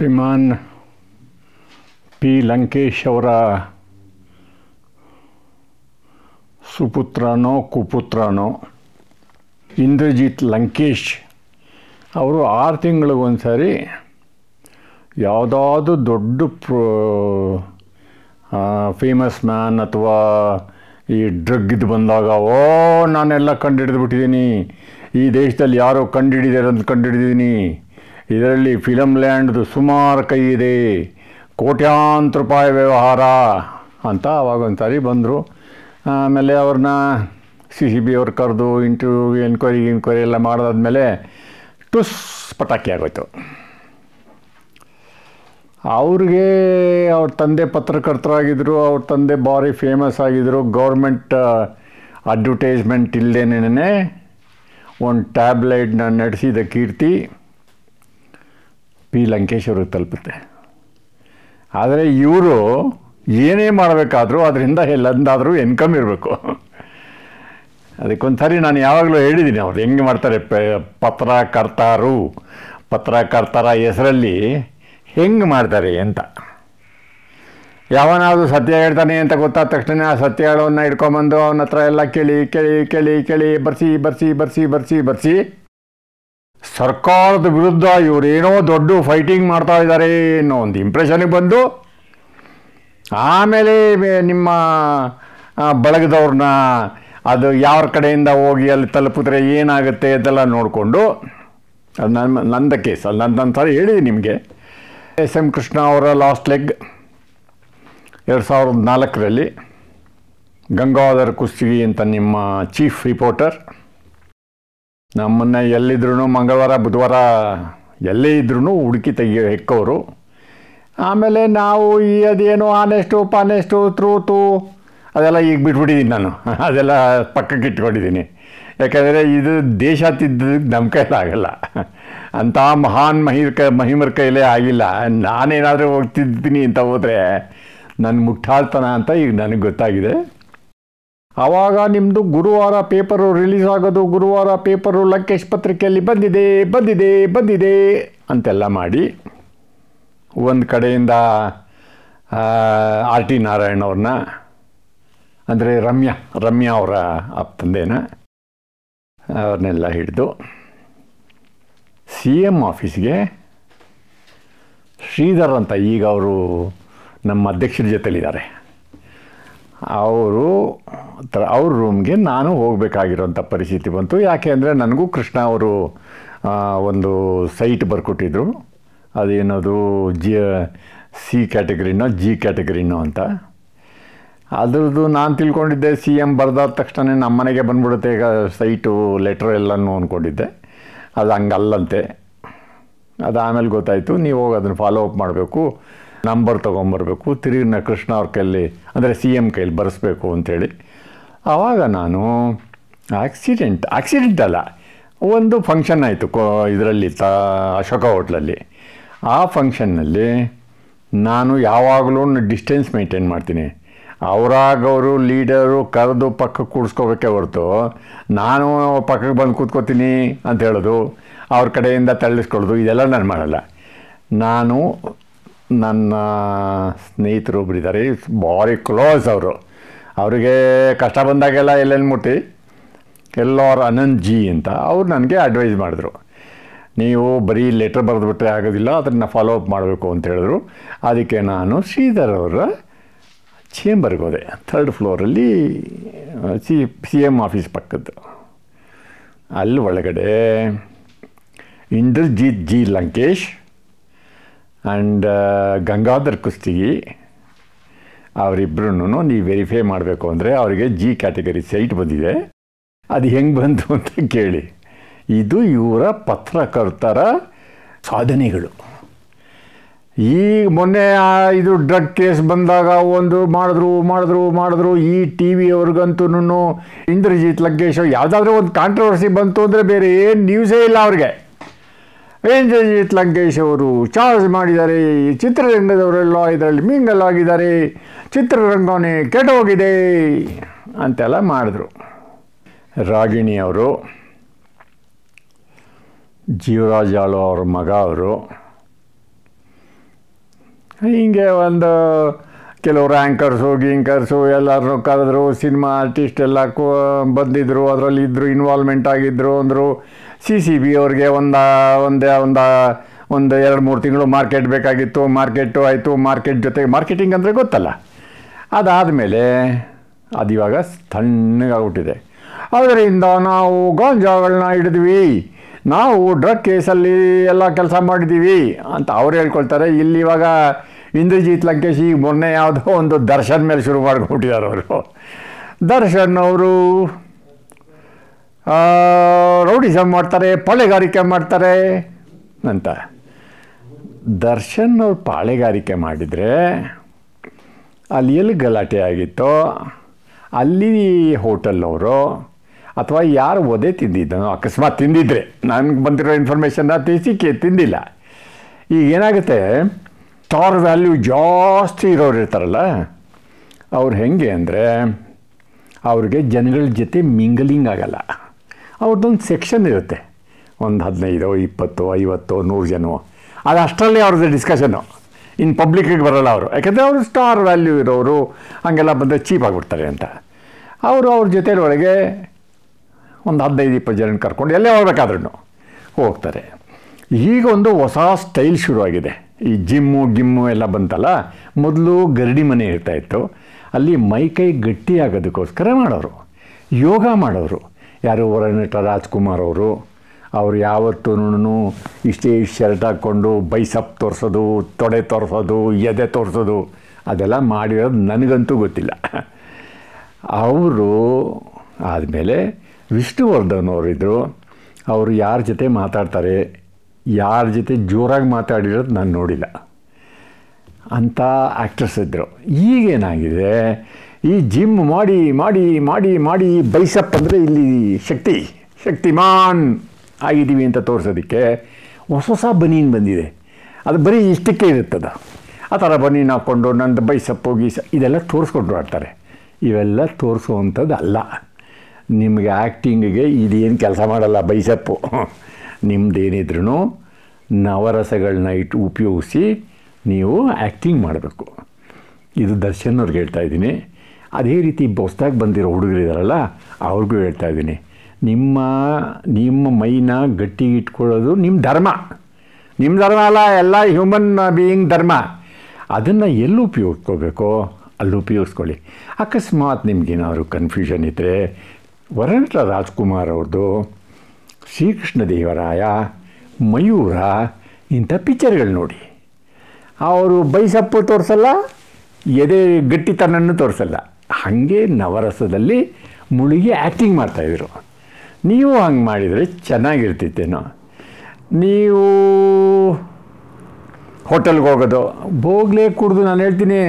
ಶ್ರೀಮಾನ್ P Lankesh ಅವರ ಸುಪುತ್ರನೋ ಕುಪುತ್ರನೋ ಇಂದ್ರಜಿತ್ ಲಂಕೇಶ್ ಅವರು ಆರು ತಿಂಗಳಿಗೊಂದು ಸಾರಿ ಯಾವುದಾದ್ರು ದೊಡ್ಡ ಪ್ರೋ ಫೇಮಸ್ ಮ್ಯಾನ್ ಅಥವಾ ಈ ಡ್ರಗ್ ಇದು ಬಂದಾಗ ಓ ನಾನೆಲ್ಲ ಕಂಡು ಹಿಡಿದು ಈ ದೇಶದಲ್ಲಿ ಯಾರೋ ಕಂಡು ಹಿಡಿದಾರಂತ ಕಂಡು ಹಿಡಿದಿದ್ದೀನಿ ಇದರಲ್ಲಿ ಫಿಲಮ್ ಲ್ಯಾಂಡ್ದು ಸುಮಾರು ಕೈ ಇದೆ ಕೋಟ್ಯಾಂತರ ರೂಪಾಯಿ ವ್ಯವಹಾರ ಅಂತ ಒಂದು ಸಾರಿ ಬಂದರು ಆಮೇಲೆ ಅವ್ರನ್ನ ಸಿ ಸಿ ಬಿ ಅವ್ರು ಕರೆದು ಇಂಟರ್ವ್ಯೂ ಎನ್ಕ್ವೈರಿ ಎನ್ಕ್ವೈರಿ ಎಲ್ಲ ಮಾಡಿದಾದ್ಮೇಲೆ ಟುಸ್ ಪಟಾಕಿ ಆಗೋಯ್ತು ಅವ್ರಿಗೆ ಅವ್ರ ತಂದೆ ಪತ್ರಕರ್ತರಾಗಿದ್ದರು ಅವ್ರ ತಂದೆ ಭಾರಿ ಫೇಮಸ್ ಆಗಿದ್ದರು ಗೌರ್ಮೆಂಟ್ ಅಡ್ವರ್ಟೈಸ್ಮೆಂಟ್ ಇಲ್ಲದೇನೇ ಒಂದು ಟ್ಯಾಬ್ಲೆಟ್ನ ನಡೆಸಿದ ಕೀರ್ತಿ ಪಿ ಲಂಕೇಶ್ ತಲುಪುತ್ತೆ ಆದರೆ ಇವರು ಏನೇ ಮಾಡಬೇಕಾದ್ರೂ ಅದರಿಂದ ಎಲ್ಲಂದಾದರೂ ಇನ್ಕಮ್ ಇರಬೇಕು ಸರಿ ನಾನು ಯಾವಾಗಲೂ ಹೇಳಿದ್ದೀನಿ ಅವ್ರು ಹೆಂಗೆ ಮಾಡ್ತಾರೆ ಪತ್ರಕರ್ತರು ಪತ್ರಕರ್ತರ ಹೆಸರಲ್ಲಿ ಹೆಂಗೆ ಮಾಡ್ತಾರೆ ಅಂತ ಯಾವನಾದರೂ ಸತ್ಯ ಹೇಳ್ತಾನೆ ಅಂತ ಗೊತ್ತಾದ ತಕ್ಷಣ ಆ ಸತ್ಯ ಹೇಳೋನ್ನ ಇಟ್ಕೊಂಬಂದು ಅವನ ಹತ್ರ ಎಲ್ಲ ಕೇಳಿ ಕೇಳಿ ಕೇಳಿ ಕೇಳಿ ಬರ್ಸಿ ಬರ್ಸಿ ಬರ್ಸಿ ಬರ್ಸಿ ಬರ್ಸಿ ಸರ್ಕಾರದ ವಿರುದ್ಧ ಇವರೇನೋ ದೊಡ್ಡ ಫೈಟಿಂಗ್ ಮಾಡ್ತಾ ಇದ್ದಾರೆ ಅನ್ನೋ ಒಂದು ಇಂಪ್ರೆಷನಿಗೆ ಬಂದು ಆಮೇಲೆ ನಿಮ್ಮ ಬಳಗದವ್ರನ್ನ ಅದು ಯಾವ ಕಡೆಯಿಂದ ಹೋಗಿ ಅಲ್ಲಿ ತಲುಪಿದ್ರೆ ಏನಾಗುತ್ತೆ ಅದೆಲ್ಲ ನೋಡಿಕೊಂಡು ಅದು ನನ್ನ ನಂದ ಕೇಸ್ ಅಲ್ಲಿ ನನ್ನ ಸಾರಿ ಹೇಳಿದೆ ನಿಮಗೆ ಎಸ್ ಎಮ್ ಕೃಷ್ಣ ಅವರ ಲಾಸ್ಟ್ ಲೆಗ್ ಎರಡು ಸಾವಿರದ ನಾಲ್ಕರಲ್ಲಿ ಗಂಗಾಧರ್ ಕುಸ್ತಿ ಅಂತ ನಿಮ್ಮ ಚೀಫ್ ರಿಪೋರ್ಟರ್ ನಮ್ಮನ್ನ ಎಲ್ಲಿದ್ರು ಮಂಗಳವಾರ ಬುಧವಾರ ಎಲ್ಲೇ ಇದ್ರೂ ಹುಡುಕಿ ತೆಗಿ ಹೆಕ್ಕವರು ಆಮೇಲೆ ನಾವು ಈ ಅದೇನು ಆನೆಸ್ಟು ಪಾನೆಸ್ಟು ತ್ರೂತು ಅದೆಲ್ಲ ಈಗ ಬಿಟ್ಬಿಟ್ಟಿದ್ದೀನಿ ನಾನು ಅದೆಲ್ಲ ಪಕ್ಕಕ್ಕೆ ಇಟ್ಕೊಂಡಿದ್ದೀನಿ ಯಾಕಂದರೆ ಇದು ದೇಶ ತಿದ್ದಕ್ಕೆ ನಮ್ಮ ಕೈಲಾಗಲ್ಲ ಅಂಥ ಮಹಾನ್ ಮಹಿ ಕ ಮಹಿಮರ್ ಕೈಲೇ ಆಗಿಲ್ಲ ನಾನೇನಾದರೂ ಹೋಗ್ತಿದ್ದೀನಿ ಅಂತ ಹೋದರೆ ನನ್ನ ಮುಟ್ಟಾಳ್ತನ ಅಂತ ಈಗ ನನಗೆ ಗೊತ್ತಾಗಿದೆ ಆವಾಗ ನಿಮ್ಮದು ಗುರುವಾರ ಪೇಪರು ರಿಲೀಸ್ ಆಗೋದು ಗುರುವಾರ ಪೇಪರು ಲಂಕೇಶ್ ಪತ್ರಿಕೆಯಲ್ಲಿ ಬಂದಿದೆ ಬಂದಿದೆ ಬಂದಿದೆ ಅಂತೆಲ್ಲ ಮಾಡಿ ಒಂದು ಕಡೆಯಿಂದ ಆರ್ ಟಿ ನಾರಾಯಣವ್ರನ್ನ ಅಂದರೆ ರಮ್ಯಾ ರಮ್ಯಾ ಅವರ ತಂದೆನ ಅವ್ರನ್ನೆಲ್ಲ ಹಿಡಿದು ಸಿ ಎಮ್ ಆಫೀಸ್ಗೆ ಶ್ರೀಧರ್ ಅಂತ ಈಗ ಅವರು ನಮ್ಮ ಅಧ್ಯಕ್ಷರ ಜೊತೆಲಿದ್ದಾರೆ ಅವರು ಅವ್ರ ರೂಮ್ಗೆ ನಾನು ಹೋಗಬೇಕಾಗಿರೋಂಥ ಪರಿಸ್ಥಿತಿ ಬಂತು ಯಾಕೆ ಅಂದರೆ ನನಗೂ ಕೃಷ್ಣ ಅವರು ಒಂದು ಸೈಟ್ ಬರ್ಕೊಟ್ಟಿದ್ರು ಅದೇನದು ಜಿ ಸಿ ಕ್ಯಾಟಗರಿನೋ ಜಿ ಕ್ಯಾಟಗರಿನೋ ಅಂತ ಅದರದ್ದು ನಾನು ತಿಳ್ಕೊಂಡಿದ್ದೆ ಸಿ ಎಮ್ ಬರೆದಾದ ತಕ್ಷಣ ನಮ್ಮ ಮನೆಗೆ ಬಂದ್ಬಿಡುತ್ತೆ ಈಗ ಸೈಟು ಲೆಟ್ರ್ ಎಲ್ಲನೂ ಅಂದ್ಕೊಂಡಿದ್ದೆ ಅದು ಹಂಗಲ್ಲಂತೆ ಅದು ಆಮೇಲೆ ಗೊತ್ತಾಯಿತು ನೀವು ಹೋಗಿ ಅದನ್ನು ಫಾಲೋ ಅಪ್ ಮಾಡಬೇಕು ನಂಬರ್ ತೊಗೊಂಬರ್ಬೇಕು ತಿರುಗಿನ ಕೃಷ್ಣ ಅವ್ರ ಕೈಯಲ್ಲಿ ಅಂದರೆ ಸಿ ಎಮ್ ಕೈಯಲ್ಲಿ ಬರೆಸ್ಬೇಕು ಅಂಥೇಳಿ ಆವಾಗ ನಾನು ಆಕ್ಸಿಡೆಂಟ್ ಆಕ್ಸಿಡೆಂಟ್ ಅಲ್ಲ ಒಂದು ಫಂಕ್ಷನ್ ಆಯಿತು ಕೋ ಇದರಲ್ಲಿ ತ ಅಶೋಕ ಹೋಟ್ಲಲ್ಲಿ ಆ ಫಂಕ್ಷನ್ನಲ್ಲಿ ನಾನು ಯಾವಾಗಲೂ ಡಿಸ್ಟೆನ್ಸ್ ಮೇಂಟೈನ್ ಮಾಡ್ತೀನಿ ಅವರಾಗವರು ಲೀಡರು ಕರೆದು ಪಕ್ಕಕ್ಕೆ ಕೂಡಿಸ್ಕೋಬೇಕೆ ಹೊರತು ನಾನು ಪಕ್ಕಕ್ಕೆ ಬಂದು ಕೂತ್ಕೋತೀನಿ ಅಂತ ಹೇಳೋದು ಅವ್ರ ಕಡೆಯಿಂದ ತಳ್ಳಿಸ್ಕೊಳ್ಳೋದು ಇದೆಲ್ಲ ನಾನು ಮಾಡಲ್ಲ ನಾನು ನನ್ನ ಸ್ನೇಹಿತರು ಒಬ್ರು ಇದ್ದಾರೆ ಭಾರಿ ಕ್ಲೋಸ್ ಅವರು ಅವರಿಗೆ ಕಷ್ಟ ಬಂದಾಗೆಲ್ಲ ಎಲ್ಲೆಲ್ಲಿ ಮುಟ್ಟಿ ಎಲ್ಲೋರ್ ಅನಂತ್ ಜಿ ಅಂತ ಅವ್ರು ನನಗೆ ಅಡ್ವೈಸ್ ಮಾಡಿದ್ರು ನೀವು ಬರೀ ಲೆಟ್ರ್ ಬಿಟ್ಟರೆ ಆಗೋದಿಲ್ಲ ಅದನ್ನು ಫಾಲೋ ಅಪ್ ಮಾಡಬೇಕು ಅಂತ ಹೇಳಿದ್ರು ಅದಕ್ಕೆ ನಾನು ಶ್ರೀಧರ್ ಅವರ ಚೇಂಬರ್ಗೆ ಹೋದೆ ಥರ್ಡ್ ಫ್ಲೋರಲ್ಲಿ ಸಿ ಸಿ ಎಮ್ ಆಫೀಸ್ ಪಕ್ಕದ್ದು ಅಲ್ಲಿ ಒಳಗಡೆ ಇಂದ್ರಜಿತ್ ಜಿ ಲಂಕೇಶ್ ಆ್ಯಂಡ್ ಗಂಗಾಧರ್ ಕುಸ್ತಿಗಿ ಅವರಿಬ್ಬರೂ ನೀವು ವೆರಿಫೈ ಮಾಡಬೇಕು ಅಂದರೆ ಅವರಿಗೆ ಜಿ ಕ್ಯಾಟಗರಿ ಸೈಟ್ ಬಂದಿದೆ ಅದು ಹೆಂಗೆ ಬಂತು ಅಂತ ಕೇಳಿ ಇದು ಇವರ ಪತ್ರಕರ್ತರ ಸಾಧನೆಗಳು ಈ ಮೊನ್ನೆ ಇದು ಡ್ರಗ್ ಕೇಸ್ ಬಂದಾಗ ಒಂದು ಮಾಡಿದ್ರು ಮಾಡಿದ್ರು ಮಾಡಿದ್ರು ಈ ಟಿ ವಿಯವ್ರಿಗಂತೂ ಇಂದ್ರಜಿತ್ ಲಗ್ಗೇಶ್ ಯಾವುದಾದ್ರೂ ಒಂದು ಕಾಂಟ್ರವರ್ಸಿ ಬಂತು ಅಂದರೆ ಬೇರೆ ಏನು ನ್ಯೂಸೇ ಇಲ್ಲ ಅವ್ರಿಗೆ ರಂಜಿತ್ ಲಂಕೇಶ್ ಅವರು ಚಾರ್ಜ್ ಮಾಡಿದ್ದಾರೆ ಈ ಚಿತ್ರರಂಗದವರೆಲ್ಲ ಇದರಲ್ಲಿ ಮಿಂಗಲ್ ಆಗಿದ್ದಾರೆ ಚಿತ್ರರಂಗನೇ ಕೆಟ್ಟೋಗಿದೆ ಅಂತೆಲ್ಲ ಮಾಡಿದ್ರು ರಾಗಿಣಿ ರಾಗಿಣಿಯವರು ಆಳು ಅವ್ರ ಮಗ ಅವರು ಹೀಗೆ ಒಂದು ಕೆಲವು ಆ್ಯಂಕರ್ಸು ಗಿಂಕರ್ಸು ಎಲ್ಲರನ್ನೂ ಕರೆದ್ರು ಸಿನಿಮಾ ಆರ್ಟಿಸ್ಟ್ ಎಲ್ಲ ಕೋ ಬಂದಿದ್ದರು ಅದರಲ್ಲಿ ಇದ್ದರು ಇನ್ವಾಲ್ವ್ಮೆಂಟ್ ಆಗಿದ್ದರು ಅಂದರು ಸಿ ಸಿ ಬಿ ಅವ್ರಿಗೆ ಒಂದು ಒಂದೇ ಒಂದು ಒಂದು ಎರಡು ಮೂರು ತಿಂಗಳು ಮಾರ್ಕೆಟ್ ಬೇಕಾಗಿತ್ತು ಮಾರ್ಕೆಟು ಆಯಿತು ಮಾರ್ಕೆಟ್ ಜೊತೆಗೆ ಮಾರ್ಕೆಟಿಂಗ್ ಅಂದರೆ ಗೊತ್ತಲ್ಲ ಅದಾದಮೇಲೆ ಅದು ಇವಾಗ ತಣ್ಣಗಾಗ್ಬಿಟ್ಟಿದೆ ಅದರಿಂದ ನಾವು ಗಾಂಜಾಗಳನ್ನ ಹಿಡಿದ್ವಿ ನಾವು ಡ್ರಗ್ ಕೇಸಲ್ಲಿ ಎಲ್ಲ ಕೆಲಸ ಮಾಡಿದ್ದೀವಿ ಅಂತ ಅವ್ರು ಹೇಳ್ಕೊಳ್ತಾರೆ ಇಲ್ಲಿ ಇವಾಗ ಇಂದ್ರಜಿತ್ ಲಂಕೇಶ್ ಈಗ ಮೊನ್ನೆ ಯಾವುದೋ ಒಂದು ದರ್ಶನ್ ಮೇಲೆ ಶುರು ಮಾಡ್ಕೊಟ್ಟಿದ್ದಾರೆ ಅವರು ದರ್ಶನ್ ಅವರು ರೌಡಿಸಮ್ ಮಾಡ್ತಾರೆ ಪಾಳೆಗಾರಿಕೆ ಮಾಡ್ತಾರೆ ಅಂತ ದರ್ಶನ್ ಅವ್ರು ಪಾಳೆಗಾರಿಕೆ ಮಾಡಿದರೆ ಅಲ್ಲಿ ಎಲ್ಲಿ ಗಲಾಟೆ ಆಗಿತ್ತೋ ಅಲ್ಲಿ ಹೋಟೆಲ್ನವರು ಅಥವಾ ಯಾರು ಒದೆ ತಿಂದಿದ್ದನೋ ಅಕಸ್ಮಾತ್ ತಿಂದಿದ್ದರೆ ನನಗೆ ಬಂದಿರೋ ಇನ್ಫಾರ್ಮೇಷನ್ನ ಕೇ ತಿಂದಿಲ್ಲ ಈಗ ಏನಾಗುತ್ತೆ ಸ್ಟಾರ್ ವ್ಯಾಲ್ಯೂ ಜಾಸ್ತಿ ಇರೋರು ಇರ್ತಾರಲ್ಲ ಅವ್ರು ಹೆಂಗೆ ಅಂದರೆ ಅವ್ರಿಗೆ ಜನಗಳ ಜೊತೆ ಮಿಂಗಲಿಂಗ್ ಆಗಲ್ಲ ಅವ್ರದ್ದೊಂದು ಸೆಕ್ಷನ್ ಇರುತ್ತೆ ಒಂದು ಹದಿನೈದು ಇಪ್ಪತ್ತೋ ಐವತ್ತೋ ನೂರು ಜನವೋ ಅದು ಅಷ್ಟರಲ್ಲಿ ಅವ್ರದ್ದು ಡಿಸ್ಕಷನ್ನು ಇನ್ನು ಪಬ್ಲಿಕ್ಕಿಗೆ ಬರೋಲ್ಲ ಅವರು ಯಾಕೆಂದರೆ ಅವರು ಸ್ಟಾರ್ ವ್ಯಾಲ್ಯೂ ಇರೋರು ಹಾಗೆಲ್ಲ ಬಂದರೆ ಚೀಪ್ ಆಗಿಬಿಡ್ತಾರೆ ಅಂತ ಅವರು ಅವ್ರ ಒಳಗೆ ಒಂದು ಹದಿನೈದು ಇಪ್ಪತ್ತು ಜನ ಕರ್ಕೊಂಡು ಎಲ್ಲೇ ಹೋಗ್ಬೇಕಾದ್ರೂ ಹೋಗ್ತಾರೆ ಈಗ ಒಂದು ಹೊಸ ಸ್ಟೈಲ್ ಶುರುವಾಗಿದೆ ಈ ಜಿಮ್ಮು ಗಿಮ್ಮು ಎಲ್ಲ ಬಂತಲ್ಲ ಮೊದಲು ಗರಡಿ ಮನೆ ಇರ್ತಾಯಿತ್ತು ಅಲ್ಲಿ ಮೈ ಕೈ ಗಟ್ಟಿಯಾಗೋದಕ್ಕೋಸ್ಕರ ಮಾಡೋರು ಯೋಗ ಮಾಡೋರು ಯಾರು ಹೊರನಟ ರಾಜ್ಕುಮಾರ್ ಅವರು ಅವ್ರು ಯಾವತ್ತೂ ಇಷ್ಟೇ ಶರ್ಟ್ ಹಾಕ್ಕೊಂಡು ಬೈಸಪ್ ತೋರಿಸೋದು ತೊಡೆ ತೋರಿಸೋದು ಎದೆ ತೋರಿಸೋದು ಅದೆಲ್ಲ ಮಾಡಿರೋದು ನನಗಂತೂ ಗೊತ್ತಿಲ್ಲ ಅವರು ಆದಮೇಲೆ ವಿಷ್ಣುವರ್ಧನ್ ಅವರಿದ್ದರು ಅವರು ಯಾರ ಜೊತೆ ಮಾತಾಡ್ತಾರೆ ಯಾರ ಜೊತೆ ಜೋರಾಗಿ ಮಾತಾಡಿರೋದು ನಾನು ನೋಡಿಲ್ಲ ಅಂಥ ಆ್ಯಕ್ಟ್ರೆಸ್ ಇದ್ದರು ಈಗೇನಾಗಿದೆ ಈ ಜಿಮ್ ಮಾಡಿ ಮಾಡಿ ಮಾಡಿ ಮಾಡಿ ಬೈಸಪ್ ಅಂದರೆ ಇಲ್ಲಿ ಶಕ್ತಿ ಶಕ್ತಿಮಾನ್ ಆಗಿದ್ದೀವಿ ಅಂತ ತೋರಿಸೋದಕ್ಕೆ ಹೊಸ ಹೊಸ ಬನೀನ್ ಬಂದಿದೆ ಅದು ಬರೀ ಇಷ್ಟಕ್ಕೆ ಇರುತ್ತದ ಆ ಥರ ಬನೀನ್ ಹಾಕ್ಕೊಂಡು ನನ್ನ ಹೋಗಿ ಸ ಇದೆಲ್ಲ ತೋರಿಸ್ಕೊಂಡು ಆಡ್ತಾರೆ ಇವೆಲ್ಲ ತೋರಿಸುವಂಥದ್ದು ಅಲ್ಲ ನಿಮಗೆ ಆ್ಯಕ್ಟಿಂಗಿಗೆ ಇದೇನು ಕೆಲಸ ಮಾಡಲ್ಲ ಬೈಸಪ್ಪು ನಿಮ್ಮದೇನಿದ್ರೂ ನವರಸಗಳನ್ನ ಇಟ್ಟು ಉಪಯೋಗಿಸಿ ನೀವು ಆ್ಯಕ್ಟಿಂಗ್ ಮಾಡಬೇಕು ಇದು ದರ್ಶನ್ ಅವ್ರಿಗೆ ಹೇಳ್ತಾ ಇದ್ದೀನಿ ಅದೇ ರೀತಿ ಹೊಸ್ದಾಗಿ ಬಂದಿರೋ ಹುಡುಗರಿದಾರಲ್ಲ ಅವ್ರಿಗೂ ಹೇಳ್ತಾ ಇದ್ದೀನಿ ನಿಮ್ಮ ನಿಮ್ಮ ಮೈನ ಗಟ್ಟಿ ಇಟ್ಕೊಳ್ಳೋದು ನಿಮ್ಮ ಧರ್ಮ ನಿಮ್ಮ ಧರ್ಮ ಅಲ್ಲ ಎಲ್ಲ ಹ್ಯೂಮನ್ ಬೀಯಿಂಗ್ ಧರ್ಮ ಅದನ್ನು ಎಲ್ಲೂ ಉಪಯೋಗಿಸ್ಕೋಬೇಕೋ ಅಲ್ಲಿ ಉಪಯೋಗಿಸ್ಕೊಳ್ಳಿ ಅಕಸ್ಮಾತ್ ನಿಮಗೇನಾದ್ರು ಕನ್ಫ್ಯೂಷನ್ ಇದ್ದರೆ ವರಂಟ ರಾಜ್ಕುಮಾರ್ ಅವ್ರದ್ದು ಶ್ರೀಕೃಷ್ಣ ದೇವರಾಯ ಮಯೂರ ಇಂಥ ಪಿಕ್ಚರ್ಗಳು ನೋಡಿ ಅವರು ಬೈಸಪ್ಪು ತೋರಿಸಲ್ಲ ಎದೆ ಗಟ್ಟಿತನನ್ನು ತೋರಿಸಲ್ಲ ಹಾಗೆ ನವರಸದಲ್ಲಿ ಮುಳುಗಿ ಆ್ಯಕ್ಟಿಂಗ್ ಮಾಡ್ತಾಯಿದ್ರು ನೀವು ಹಂಗೆ ಮಾಡಿದರೆ ಚೆನ್ನಾಗಿರ್ತಿತ್ತೇನೋ ನೀವು ಹೋಟೆಲ್ಗೆ ಹೋಗೋದು ಹೋಗ್ಲೇ ಕುಡ್ದು ನಾನು ಹೇಳ್ತೀನಿ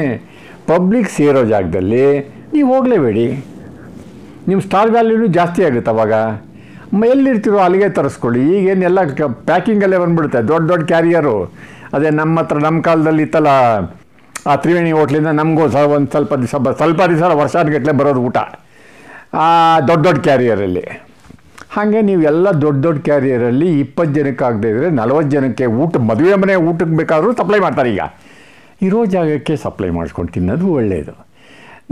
ಪಬ್ಲಿಕ್ ಸೇರೋ ಜಾಗದಲ್ಲಿ ನೀವು ಹೋಗಲೇಬೇಡಿ ನಿಮ್ಮ ಸ್ಟಾರ್ ವ್ಯಾಲ್ಯೂನು ಜಾಸ್ತಿ ಆಗುತ್ತೆ ಅವಾಗ ಎಲ್ಲಿರ್ತೀರೋ ಅಲ್ಲಿಗೆ ತರಿಸ್ಕೊಳ್ಳಿ ಈಗೇನೆಲ್ಲ ಪ್ಯಾಕಿಂಗಲ್ಲೇ ಬಂದುಬಿಡುತ್ತೆ ದೊಡ್ಡ ದೊಡ್ಡ ಕ್ಯಾರಿಯರು ಅದೇ ನಮ್ಮ ಹತ್ರ ನಮ್ಮ ಕಾಲದಲ್ಲಿ ಇತ್ತಲ್ಲ ಆ ತ್ರಿವೇಣಿ ಹೋಟ್ಲಿಂದ ನಮಗೂ ಸಹ ಒಂದು ಸ್ವಲ್ಪ ದಿವಸ ಬ ಸ್ವಲ್ಪ ದಿವಸ ವರ್ಷಾನುಗಟ್ಟಲೆ ಬರೋದು ಊಟ ದೊಡ್ಡ ದೊಡ್ಡ ಕ್ಯಾರಿಯರಲ್ಲಿ ಹಾಗೆ ನೀವು ಎಲ್ಲ ದೊಡ್ಡ ದೊಡ್ಡ ಕ್ಯಾರಿಯರಲ್ಲಿ ಇಪ್ಪತ್ತು ಜನಕ್ಕೆ ಆಗದೇ ಇದ್ದರೆ ನಲವತ್ತು ಜನಕ್ಕೆ ಊಟ ಮದುವೆ ಮನೆ ಊಟಕ್ಕೆ ಬೇಕಾದರೂ ಸಪ್ಲೈ ಮಾಡ್ತಾರೆ ಈಗ ಇರೋ ಜಾಗಕ್ಕೆ ಸಪ್ಲೈ ಮಾಡಿಸ್ಕೊಂಡು ತಿನ್ನೋದು ಒಳ್ಳೆಯದು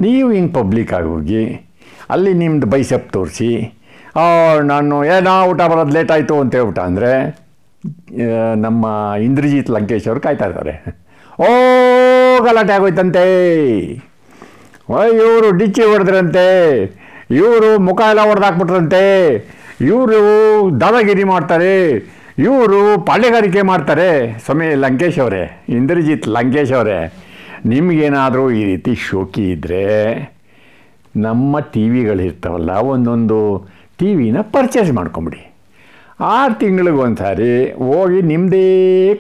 ನೀವು ಹಿಂಗೆ ಪಬ್ಲಿಕ್ಕಾಗಿ ಹೋಗಿ ಅಲ್ಲಿ ನಿಮ್ಮದು ಬೈಸೆಪ್ ತೋರಿಸಿ ನಾನು ಏನೋ ಊಟ ಬರೋದು ಲೇಟ್ ಆಯಿತು ಅಂತ ಹೇಳ್ಬಿಟ್ಟ ಅಂದರೆ ನಮ್ಮ ಇಂದ್ರಜಿತ್ ಲಂಕೇಶ್ ಅವರು ಕಾಯ್ತಾ ಇದ್ದಾರೆ ಓ ಗಲಾಟೆ ಆಗೋಯ್ತಂತೆ ಇವರು ಡಿಚ್ಚಿ ಹೊಡೆದ್ರಂತೆ ಇವರು ಮುಖ ಎಲ್ಲ ಹೊಡೆದಾಕ್ಬಿಟ್ರಂತೆ ಇವರು ದಾದಾಗಿರಿ ಮಾಡ್ತಾರೆ ಇವರು ಪಾಳ್ಯಗಾರಿಕೆ ಮಾಡ್ತಾರೆ ಸ್ವಾಮಿ ಲಂಕೇಶ್ ಅವರೇ ಇಂದ್ರಜಿತ್ ಲಂಕೇಶ್ ಅವರೇ ನಿಮಗೇನಾದರೂ ಈ ರೀತಿ ಶೋಕಿ ಇದ್ದರೆ ನಮ್ಮ ಟಿ ವಿಗಳಿರ್ತಾವಲ್ಲ ಒಂದೊಂದು ಟಿ ವಿನ ಪರ್ಚೇಸ್ ಮಾಡ್ಕೊಂಬಿಡಿ ಆರು ತಿಂಗಳಿಗೊಂದು ಸಾರಿ ಹೋಗಿ ನಿಮ್ಮದೇ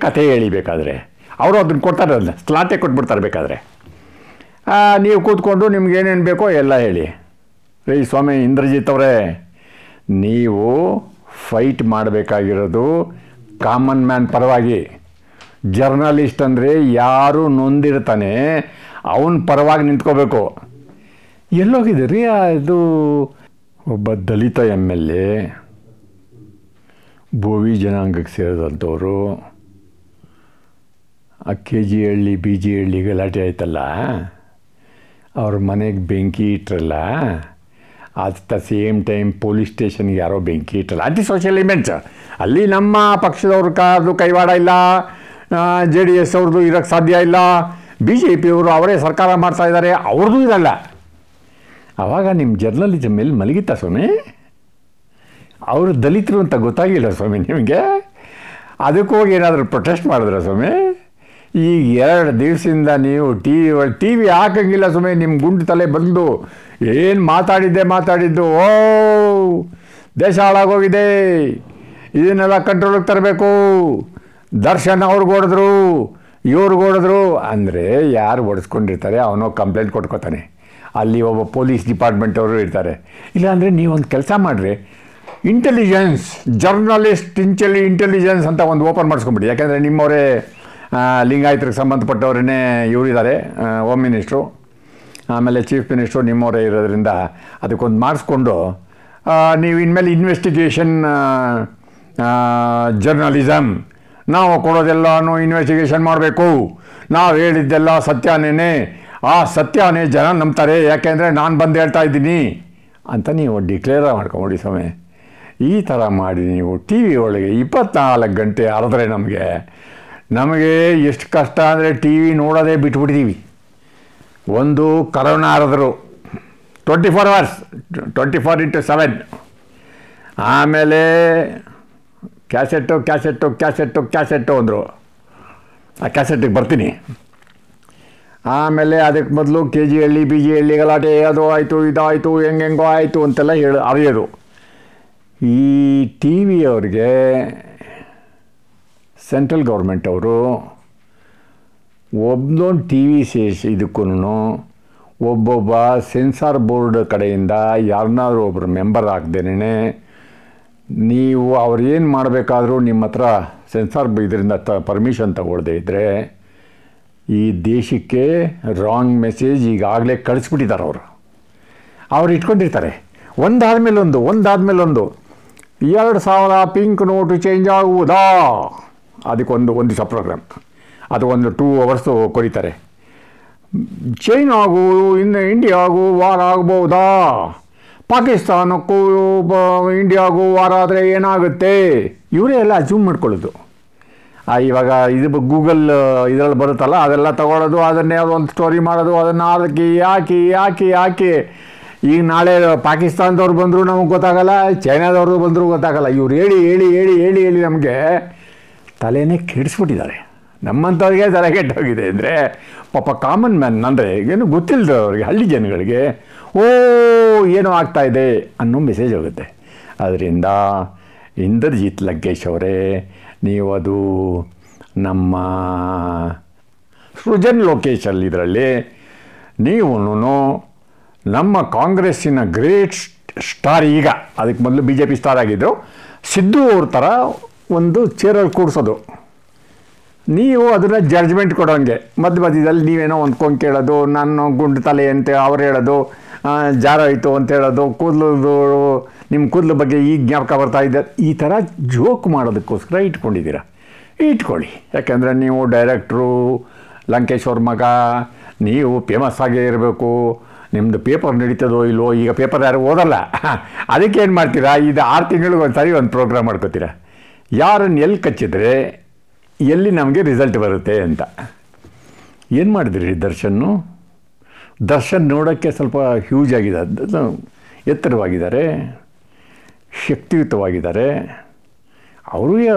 ಕಥೆ ಹೇಳಿಬೇಕಾದ್ರೆ ಅವರು ಅದನ್ನು ಕೊಡ್ತಾರೆ ಅದನ್ನ ಸ್ಲಾಟೇ ಕೊಟ್ಬಿಡ್ತಾರೆ ಬೇಕಾದರೆ ನೀವು ಕೂತ್ಕೊಂಡು ನಿಮ್ಗೆ ಏನೇನು ಬೇಕೋ ಎಲ್ಲ ಹೇಳಿ ರೀ ಸ್ವಾಮಿ ಇಂದ್ರಜಿತ್ ಅವರೇ ನೀವು ಫೈಟ್ ಮಾಡಬೇಕಾಗಿರೋದು ಕಾಮನ್ ಮ್ಯಾನ್ ಪರವಾಗಿ ಜರ್ನಲಿಸ್ಟ್ ಅಂದರೆ ಯಾರು ನೊಂದಿರ್ತಾನೆ ಅವನ ಪರವಾಗಿ ನಿಂತ್ಕೋಬೇಕು ಎಲ್ಲೋಗಿದೆ ರೀ ಇದು ಒಬ್ಬ ದಲಿತ ಎಮ್ ಎಲ್ ಎ ಭೋವಿ ಜನಾಂಗಕ್ಕೆ ಸೇರಿದಂಥವರು ಆ K G Halli B G Halli ಗಲಾಟೆ ಆಯ್ತಲ್ಲ ಅವ್ರ ಮನೆಗೆ ಬೆಂಕಿ ಇಟ್ರಲ್ಲ at the same time police ಸ್ಟೇಷನ್ಗೆ ಯಾರೋ ಬೆಂಕಿ ಇಟ್ಟಲ್ಲ ಆಂಟಿ ಸೋಷಿಯಲ್ ಇವೆಂಟ್ಸ್ ಅಲ್ಲಿ ನಮ್ಮ ಪಕ್ಷದವ್ರ ಕಾರ್ದು ಕೈವಾಡ ಇಲ್ಲ ಜೆ ಡಿ ಎಸ್ ಅವ್ರದ್ದು ಇರೋಕ್ಕೆ ಸಾಧ್ಯ ಇಲ್ಲ ಬಿ ಜೆ ಪಿಯವರು ಅವರೇ ಸರ್ಕಾರ ಮಾಡ್ತಾ ಇದ್ದಾರೆ ಅವ್ರದ್ದು ಇರಲ್ಲ ಆವಾಗ ನಿಮ್ಮ ಜರ್ನಲಿಸಮ್ ಮೇಲೆ ಮಲಗಿತ್ತಾ ಸ್ವಾಮಿ ಅವರು ದಲಿತರು ಅಂತ ಗೊತ್ತಾಗಿಲ್ಲ ಸ್ವಾಮಿ ನಿಮಗೆ ಅದಕ್ಕೋಗಿ ಏನಾದರೂ ಪ್ರೊಟೆಸ್ಟ್ ಮಾಡಿದ್ರೆ ಸ್ವಾಮಿ ಈಗ ಎರಡು ದಿವಸದಿಂದ ನೀವು ಟಿ ವಿ ಟಿ ವಿ ಹಾಕಂಗಿಲ್ಲ ಸುಮ್ಮನೆ ನಿಮ್ಮ ಗುಂಡು ತಲೆ ಬಂದು ಏನು ಮಾತಾಡಿದ್ದೆ ಮಾತಾಡಿದ್ದು ಓ ದೇಶ ಹಾಳಾಗೋಗಿದೆ ಇದನ್ನೆಲ್ಲ ಕಂಟ್ರೋಲಿಗೆ ತರಬೇಕು ದರ್ಶನ್ ಅವ್ರಿಗೆ ಹೊಡೆದ್ರು ಇವ್ರಿಗೆ ಹೊಡೆದ್ರು ಅಂದರೆ ಯಾರು ಹೊಡೆಸ್ಕೊಂಡಿರ್ತಾರೆ ಅವನು ಕಂಪ್ಲೇಂಟ್ ಕೊಟ್ಕೋತಾನೆ ಅಲ್ಲಿ ಒಬ್ಬ ಪೊಲೀಸ್ ಡಿಪಾರ್ಟ್ಮೆಂಟ್ ಅವರು ಇರ್ತಾರೆ ಇಲ್ಲಾಂದರೆ ನೀವೊಂದು ಕೆಲಸ ಮಾಡಿರಿ ಇಂಟೆಲಿಜೆನ್ಸ್ ಜರ್ನಲಿಸ್ಟ್ ಇಂಚಲಿ ಇಂಟೆಲಿಜೆನ್ಸ್ ಅಂತ ಒಂದು ಓಪನ್ ಮಾಡಿಸ್ಕೊಂಬಿಡಿ ಯಾಕೆಂದರೆ ನಿಮ್ಮವರೇ ಲಿಂಗಾಯತರಿಗೆ ಸಂಬಂಧಪಟ್ಟವ್ರೇ ಇವರಿದ್ದಾರೆ ಹೋಮ್ ಮಿನಿಸ್ಟ್ರು ಆಮೇಲೆ ಚೀಫ್ ಮಿನಿಸ್ಟ್ರು ನಿಮ್ಮವರೇ ಇರೋದ್ರಿಂದ ಅದಕ್ಕೊಂದು ಮಾಡಿಸ್ಕೊಂಡು ನೀವು ಇನ್ಮೇಲೆ ಇನ್ವೆಸ್ಟಿಗೇಷನ್ ಜರ್ನಲಿಸಮ್ ನಾವು ಕೊಡೋದೆಲ್ಲನೂ ಇನ್ವೆಸ್ಟಿಗೇಷನ್ ಮಾಡಬೇಕು ನಾವು ಹೇಳಿದ್ದೆಲ್ಲ ಸತ್ಯನೇ ಆ ಸತ್ಯನೇ ಜನ ನಂಬ್ತಾರೆ ಯಾಕೆಂದರೆ ನಾನು ಬಂದು ಹೇಳ್ತಾ ಇದ್ದೀನಿ ಅಂತ ನೀವು ಡಿಕ್ಲೇರ ಮಾಡ್ಕೊಂಬಿಡಿ ಸ್ವಾಮಿ ಈ ಥರ ಮಾಡಿ ನೀವು ಟಿ ವಿ ಒಳಗೆ ಇಪ್ಪತ್ನಾಲ್ಕು ಗಂಟೆ ಹರಿದ್ರೆ ನಮಗೆ ನಮಗೆ ಎಷ್ಟು ಕಷ್ಟ ಅಂದರೆ ಟಿ ವಿ ನೋಡೋದೇ ಬಿಟ್ಬಿಟ್ಟಿದ್ದೀವಿ ಒಂದು ಕರೋನಾ ಆರಿದ್ರು twenty four hours twenty four into seven ಆಮೇಲೆ ಕ್ಯಾಸೆಟ್ಟು ಕ್ಯಾಸೆಟ್ಟು ಕ್ಯಾಸೆಟ್ಟು ಕ್ಯಾಸೆಟ್ಟು ಅಂದರು ಆ ಕ್ಯಾಸೆಟ್ಟಿಗೆ ಬರ್ತೀನಿ ಆಮೇಲೆ ಅದಕ್ಕೆ ಮೊದಲು K G Halli B G Halli ಗಲಾಟೆ ಅದು ಆಯಿತು ಇದಾಯಿತು ಹೆಂಗೆಂಗೋ ಆಯಿತು ಅಂತೆಲ್ಲ ಹೇಳಿ ಅರಿಯೋದು ಈ ಟಿ ವಿಯವ್ರಿಗೆ ಸೆಂಟ್ರಲ್ ಗೌರ್ಮೆಂಟ್ ಅವರು ಒಬ್ಬೊಂದು ಟಿ ವಿ ಶೇಷ್ ಇದಕ್ಕೂ ಒಬ್ಬೊಬ್ಬ ಸೆನ್ಸಾರ್ ಬೋರ್ಡ್ ಕಡೆಯಿಂದ ಯಾರನ್ನಾದ್ರೂ ಒಬ್ಬರು ಮೆಂಬರ್ ಆಗದೇನೆ ನೀವು ಅವ್ರು ಏನು ಮಾಡಬೇಕಾದ್ರೂ ನಿಮ್ಮ ಹತ್ರ ಸೆನ್ಸಾರ್ ಇದರಿಂದ ತ ಪರ್ಮಿಷನ್ ತಗೊಳ್ಳದೆ ಇದ್ದರೆ ಈ ದೇಶಕ್ಕೆ ರಾಂಗ್ ಮೆಸೇಜ್ ಈಗಾಗಲೇ ಕಳಿಸ್ಬಿಟ್ಟಿದ್ದಾರೆ ಅವರು ಅವ್ರು ಇಟ್ಕೊಂಡಿರ್ತಾರೆ ಒಂದಾದ ಮೇಲೊಂದು ಒಂದಾದ ಒಂದು ಎರಡು ಸಾವಿರ ಪಿಂಕ್ ನೋಟು ಚೇಂಜ್ ಆಗುವುದಾ ಅದಕ್ಕೊಂದು ಒಂದು ದಿವಸ ಪ್ರೋಗ್ರಾಮ್ ಅದು ಒಂದು ಟೂ ಅವರ್ಸು ಚೈನಾ ಚೈನಾಗೂ ಇನ್ನು ಇಂಡಿಯಾಗೂ ವಾರ ಆಗ್ಬೋದಾ ಪಾಕಿಸ್ತಾನಕ್ಕೂ ಬ ಇಂಡಿಯಾಗೂ ವಾರ ಆದರೆ ಏನಾಗುತ್ತೆ ಇವರೇ ಎಲ್ಲ ಅಚೀವ್ ಮಾಡ್ಕೊಳ್ಳೋದು ಇವಾಗ ಇದು ಗೂಗಲ್ ಇದರಲ್ಲಿ ಬರುತ್ತಲ್ಲ ಅದೆಲ್ಲ ತಗೊಳ್ಳೋದು ಅದನ್ನೇ ಒಂದು ಸ್ಟೋರಿ ಮಾಡೋದು ಅದನ್ನು ಅದಕ್ಕೆ ಹಾಕಿ ಹಾಕಿ ಹಾಕಿ ಈಗ ನಾಳೆ ಪಾಕಿಸ್ತಾನದವ್ರು ಬಂದರೂ ನಮಗೆ ಗೊತ್ತಾಗಲ್ಲ ಚೈನಾದವರು ಬಂದರೂ ಗೊತ್ತಾಗಲ್ಲ ಇವ್ರು ಹೇಳಿ ಹೇಳಿ ಹೇಳಿ ಹೇಳಿ ಹೇಳಿ ನಮಗೆ ತಲೆನೇ ಕೆಡಿಸ್ಬಿಟ್ಟಿದ್ದಾರೆ ನಮ್ಮಂಥವ್ರಿಗೆ ತಲೆ ಕೆಟ್ಟೋಗಿದೆ ಅಂದರೆ ಪಾಪ ಕಾಮನ್ ಮ್ಯಾನ್ ಅಂದರೆ ಏನು ಗೊತ್ತಿಲ್ಲದವ್ರಿಗೆ ಹಳ್ಳಿ ಜನಗಳಿಗೆ ಓ ಏನೋ ಆಗ್ತಾಯಿದೆ ಅನ್ನೋ ಮೆಸೇಜ್ ಹೋಗುತ್ತೆ ಅದರಿಂದ ಇಂದ್ರಜಿತ್ ಲಗ್ಗೇಶ್ ಅವರೇ ನೀವು ಅದು ನಮ್ಮ ಸೃಜನ್ ಲೋಕೇಶಲ್ಲಿ ಇದರಲ್ಲಿ ನೀವು ನಮ್ಮ ಕಾಂಗ್ರೆಸ್ಸಿನ ಗ್ರೇಟ್ ಸ್ಟಾರ್ ಈಗ ಅದಕ್ಕೆ ಮೊದಲು ಬಿ ಜೆ ಪಿ ಸ್ಟಾರ್ ಆಗಿದ್ದರು ಸಿದ್ದು ಅವ್ರ ಥರ ಒಂದು ಚೇರಲ್ಲಿ ಕೂಡಿಸೋದು ನೀವು ಅದನ್ನು ಜಡ್ಜ್ಮೆಂಟ್ ಕೊಡೋಂಗೆ ಮಧ್ಯ ಮಧ್ಯದಲ್ಲಿ ನೀವೇನೋ ಒಂದು ಕೇಳೋದು ನನ್ನ ಗುಂಡು ತಲೆ ಅಂತ ಅವ್ರು ಹೇಳೋದು ಜಾರಾಯಿತು ಅಂತ ಹೇಳೋದು ಕೂದಲು ನಿಮ್ಮ ಕೂದಲು ಬಗ್ಗೆ ಈಗ ಜ್ಞಾಪಕ ಬರ್ತಾ ಇದ್ದ ಈ ಥರ ಜೋಕ್ ಮಾಡೋದಕ್ಕೋಸ್ಕರ ಇಟ್ಕೊಂಡಿದ್ದೀರಾ ಇಟ್ಕೊಳ್ಳಿ ಯಾಕೆಂದರೆ ನೀವು ಡೈರೆಕ್ಟ್ರು ಲಂಕೇಶ್ವರ್ ಮಗ ನೀವು ಫೇಮಸ್ ಆಗೇ ಇರಬೇಕು ನಿಮ್ಮದು ಪೇಪರ್ ನಡೀತದೋ ಇಲ್ಲೋ ಈಗ ಪೇಪರ್ ಯಾರು ಓದಲ್ಲ ಅದಕ್ಕೆ ಏನು ಮಾಡ್ತೀರಾ ಇದು ಆರು ತಿಂಗಳಿಗೆ ಒಂದು ಸರಿ ಒಂದು ಪ್ರೋಗ್ರಾಮ್ ಮಾಡ್ಕೋತೀರಾ ಯಾರನ್ನು ಎಲ್ಲಿ ಕಚ್ಚಿದ್ರೆ ಎಲ್ಲಿ ನಮಗೆ ರಿಸಲ್ಟ್ ಬರುತ್ತೆ ಅಂತ ಏನು ಮಾಡಿದ್ರಿ ದರ್ಶನ್ನು ದರ್ಶನ್ ನೋಡೋಕ್ಕೆ ಸ್ವಲ್ಪ ಹ್ಯೂಜ್ ಆಗಿದೆ ಎತ್ತರವಾಗಿದ್ದಾರೆ ಶಕ್ತಿಯುತವಾಗಿದ್ದಾರೆ ಅವ್ರಿಗೆ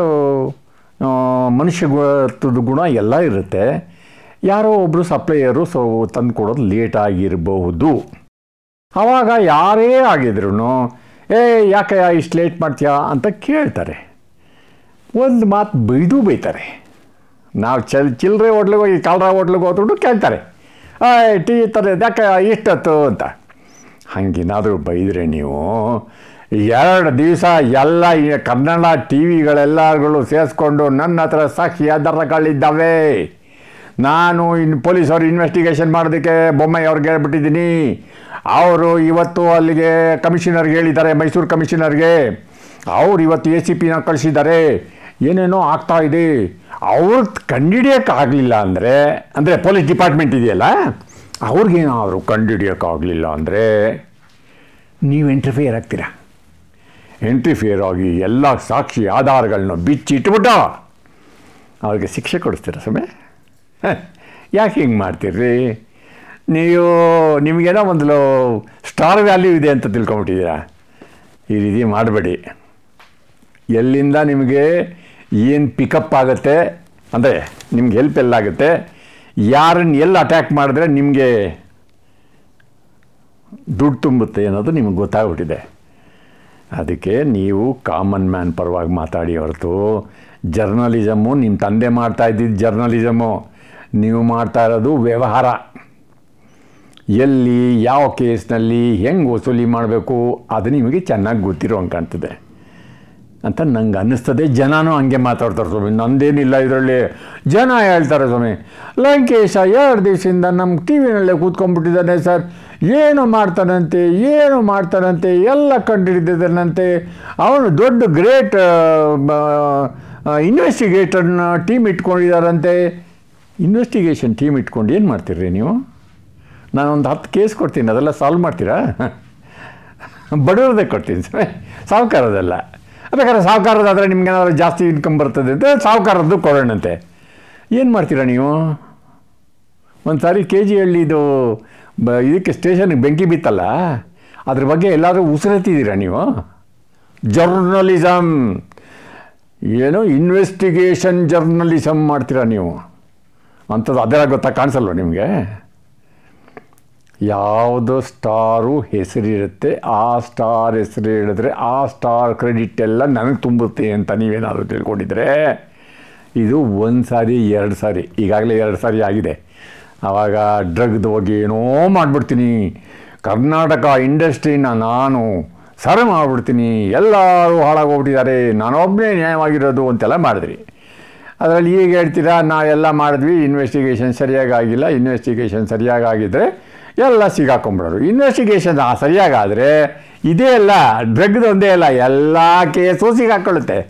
ಮನುಷ್ಯ ಗುಣ ಎಲ್ಲ ಇರುತ್ತೆ ಯಾರೋ ಒಬ್ಬರು ಸಪ್ಲೈಯರು ಸೊ ತಂದು ಕೊಡೋದು ಲೇಟಾಗಿರಬಹುದು ಆವಾಗ ಯಾರೇ ಆಗಿದ್ರು ಏ ಯಾಕೆ ಇಷ್ಟು ಲೇಟ್ ಮಾಡ್ತೀಯಾ ಅಂತ ಕೇಳ್ತಾರೆ ಒಂದು ಮಾತು ಬೈದು ಬೈತಾರೆ ನಾವು ಚಲ್ ಚಿಲ್ಲರೆ ಹೋಟ್ಲಿಗೆ ಹೋಗಿ ಕಾಲ್ರ ಹೋಟ್ಲಿಗೆ ಹೋದ್ರು ಕೇಳ್ತಾರೆ ಟಿ ತರ ಯಾಕೆ ಇಷ್ಟತ್ತು ಅಂತ ಹಂಗೇನಾದರೂ ಬೈದರೆ ನೀವು ಎರಡು ದಿವಸ ಎಲ್ಲ ಕನ್ನಡ ಟಿ ವಿಗಳೆಲ್ಲಗಳು ಸೇರಿಸ್ಕೊಂಡು ನನ್ನ ಹತ್ರ ಸಾಕ್ಷಿ ಆಧಾರಗಳಿದ್ದಾವೆ ನಾನು ಇನ್ನು ಪೊಲೀಸವ್ರು ಇನ್ವೆಸ್ಟಿಗೇಷನ್ ಮಾಡೋದಕ್ಕೆ ಬೊಮ್ಮಾಯಿ ಅವ್ರಿಗೆ ಹೇಳ್ಬಿಟ್ಟಿದ್ದೀನಿ ಅವರು ಇವತ್ತು ಅಲ್ಲಿಗೆ ಕಮಿಷನರ್ಗೆ ಹೇಳಿದ್ದಾರೆ ಮೈಸೂರು ಕಮಿಷನರ್ಗೆ ಅವರು ಇವತ್ತು ಎ ಸಿ ಪಿನ ಕಳಿಸಿದ್ದಾರೆ ಏನೇನೋ ಆಗ್ತಾ ಇದೆ ಅವ್ರ ಆಗಲಿಲ್ಲ ಅಂದರೆ ಅಂದರೆ ಪೊಲೀಸ್ ಡಿಪಾರ್ಟ್ಮೆಂಟ್ ಇದೆಯಲ್ಲ ಅವ್ರಿಗೇನಾದರೂ ಕಂಡುಹಿಡಿಯೋಕ್ಕಾಗಲಿಲ್ಲ ಅಂದರೆ ನೀವು ಇಂಟರ್ಫಿಯರ್ ಆಗ್ತೀರಾ ಎಂಟ್ರಿಫಿಯರ್ ಆಗಿ ಎಲ್ಲ ಸಾಕ್ಷಿ ಆಧಾರಗಳನ್ನ ಇಟ್ಬಿಟ್ಟು ಅವ್ರಿಗೆ ಶಿಕ್ಷೆ ಕೊಡಿಸ್ತೀರ ಸುಮ್ಮನೆ ಯಾಕೆ ಹಿಂಗೆ ಮಾಡ್ತೀರ್ರಿ ನೀವು ನಿಮಗೇನೋ ಒಂದು ಸ್ಟಾರ್ ವ್ಯಾಲ್ಯೂ ಇದೆ ಅಂತ ತಿಳ್ಕೊಂಬಿಟ್ಟಿದ್ದೀರಾ ಈ ರೀತಿ ಮಾಡಬೇಡಿ ಎಲ್ಲಿಂದ ನಿಮಗೆ ಏನು ಪಿಕಪ್ ಆಗುತ್ತೆ ಅಂದರೆ ನಿಮ್ಗೆ ಹೆಲ್ಪ್ ಎಲ್ಲಾಗುತ್ತೆ ಯಾರನ್ನು ಎಲ್ಲಿ ಅಟ್ಯಾಕ್ ಮಾಡಿದ್ರೆ ನಿಮಗೆ ದುಡ್ಡು ತುಂಬುತ್ತೆ ಅನ್ನೋದು ನಿಮ್ಗೆ ಗೊತ್ತಾಗ್ಬಿಟ್ಟಿದೆ ಅದಕ್ಕೆ ನೀವು ಕಾಮನ್ ಮ್ಯಾನ್ ಪರವಾಗಿ ಮಾತಾಡಿ ಹೊರತು ಜರ್ನಲಿಸಮು ನಿಮ್ಮ ತಂದೆ ಮಾಡ್ತಾ ಇದ್ದಿದ್ದು ಜರ್ನಲಿಸಮು ನೀವು ಮಾಡ್ತಾ ಇರೋದು ವ್ಯವಹಾರ ಎಲ್ಲಿ ಯಾವ ಕೇಸ್ನಲ್ಲಿ ಹೆಂಗೆ ವಸೂಲಿ ಮಾಡಬೇಕು ಅದು ನಿಮಗೆ ಚೆನ್ನಾಗಿ ಗೊತ್ತಿರೋ ಕಾಣ್ತದೆ ಅಂತ ನಂಗೆ ಅನ್ನಿಸ್ತದೆ ಜನನೂ ಹಂಗೆ ಮಾತಾಡ್ತಾರೆ ಸ್ವಾಮಿ ನಂದೇನಿಲ್ಲ ಇದರಲ್ಲಿ ಜನ ಹೇಳ್ತಾರೆ ಸ್ವಾಮಿ ಲಂಕೇಶ ಎರಡು ದಿವಸದಿಂದ ನಮ್ಮ ಟಿ ವಿನಲ್ಲೇ ಕೂತ್ಕೊಂಡ್ಬಿಟ್ಟಿದ್ದಾನೆ ಸರ್ ಏನು ಮಾಡ್ತಾನಂತೆ ಏನು ಮಾಡ್ತಾನಂತೆ ಎಲ್ಲ ಕಂಡುಹಿಡಿದಿದ್ದಾನಂತೆ ಅವನು ದೊಡ್ಡ ಗ್ರೇಟ್ ಇನ್ವೆಸ್ಟಿಗೇಟರ್ನ ಟೀಮ್ ಇಟ್ಕೊಂಡಿದ್ದಾರಂತೆ ಇನ್ವೆಸ್ಟಿಗೇಷನ್ ಟೀಮ್ ಇಟ್ಕೊಂಡು ಏನು ಮಾಡ್ತೀರಿ ನೀವು ನಾನೊಂದು ಹತ್ತು ಕೇಸ್ ಕೊಡ್ತೀನಿ ಅದೆಲ್ಲ ಸಾಲ್ವ್ ಮಾಡ್ತೀರಾ ಬಡವ್ರದೇ ಕೊಡ್ತೀನಿ ಸರ್ ಸಾವುಕಾರದಲ್ಲ ಬೇಕಾದ್ರೆ ಸಾಹುಕಾರದಾದರೆ ಏನಾದರೂ ಜಾಸ್ತಿ ಇನ್ಕಮ್ ಬರ್ತದೆ ಅಂತ ಸಾಹುಕಾರದ್ದು ಕೊಡೋಣಂತೆ ಏನು ಮಾಡ್ತೀರಾ ನೀವು ಒಂದು ಸಾರಿ ಕೆ ಜಿ ಹಳ್ಳಿದು ಬ ಇದಕ್ಕೆ ಸ್ಟೇಷನ್ಗೆ ಬೆಂಕಿ ಬಿತ್ತಲ್ಲ ಅದ್ರ ಬಗ್ಗೆ ಎಲ್ಲಾದರೂ ಉಸಿರೆತ್ತಿದ್ದೀರಾ ನೀವು ಜರ್ನಲಿಸಮ್ ಏನೋ ಇನ್ವೆಸ್ಟಿಗೇಷನ್ ಜರ್ನಲಿಸಮ್ ಮಾಡ್ತೀರಾ ನೀವು ಅಂಥದ್ದು ಅದರ ಗೊತ್ತಾ ಕಾಣಿಸಲ್ವ ನಿಮಗೆ ಯಾವುದೋ ಸ್ಟಾರು ಹೆಸರಿರುತ್ತೆ ಆ ಸ್ಟಾರ್ ಹೆಸರು ಹೇಳಿದ್ರೆ ಆ ಸ್ಟಾರ್ ಕ್ರೆಡಿಟ್ ಎಲ್ಲ ನನಗೆ ತುಂಬುತ್ತೆ ಅಂತ ನೀವೇನಾದರೂ ತಿಳ್ಕೊಂಡಿದ್ರೆ ಇದು ಒಂದು ಸಾರಿ ಎರಡು ಸಾರಿ ಈಗಾಗಲೇ ಎರಡು ಸಾರಿ ಆಗಿದೆ ಆವಾಗ ಡ್ರಗ್ದು ಹೋಗಿ ಏನೋ ಮಾಡಿಬಿಡ್ತೀನಿ ಕರ್ನಾಟಕ ಇಂಡಸ್ಟ್ರಿನ ನಾನು ಸರ ಮಾಡಿಬಿಡ್ತೀನಿ ಎಲ್ಲರೂ ಹಾಳಾಗೋಗ್ಬಿಟ್ಟಿದ್ದಾರೆ ನಾನೊಬ್ಬನೇ ನ್ಯಾಯವಾಗಿರೋದು ಅಂತೆಲ್ಲ ಮಾಡಿದ್ರಿ ಅದರಲ್ಲಿ ಈಗ ಹೇಳ್ತೀರಾ ನಾವೆಲ್ಲ ಮಾಡಿದ್ವಿ ಇನ್ವೆಸ್ಟಿಗೇಷನ್ ಸರಿಯಾಗಿ ಆಗಿಲ್ಲ ಇನ್ವೆಸ್ಟಿಗೇಷನ್ ಸರಿಯಾಗಿ ಆಗಿದ್ದರೆ ಎಲ್ಲ ಸಿಗಾಕೊಂಬಿಡೋರು ಇನ್ವೆಸ್ಟಿಗೇಷನ್ ಸರಿಯಾಗಾದರೆ ಇದೇ ಅಲ್ಲ ಡ್ರಗ್ದೊಂದೇ ಇಲ್ಲ ಎಲ್ಲ ಕೇಸು ಸಿಗಾಕೊಳ್ಳುತ್ತೆ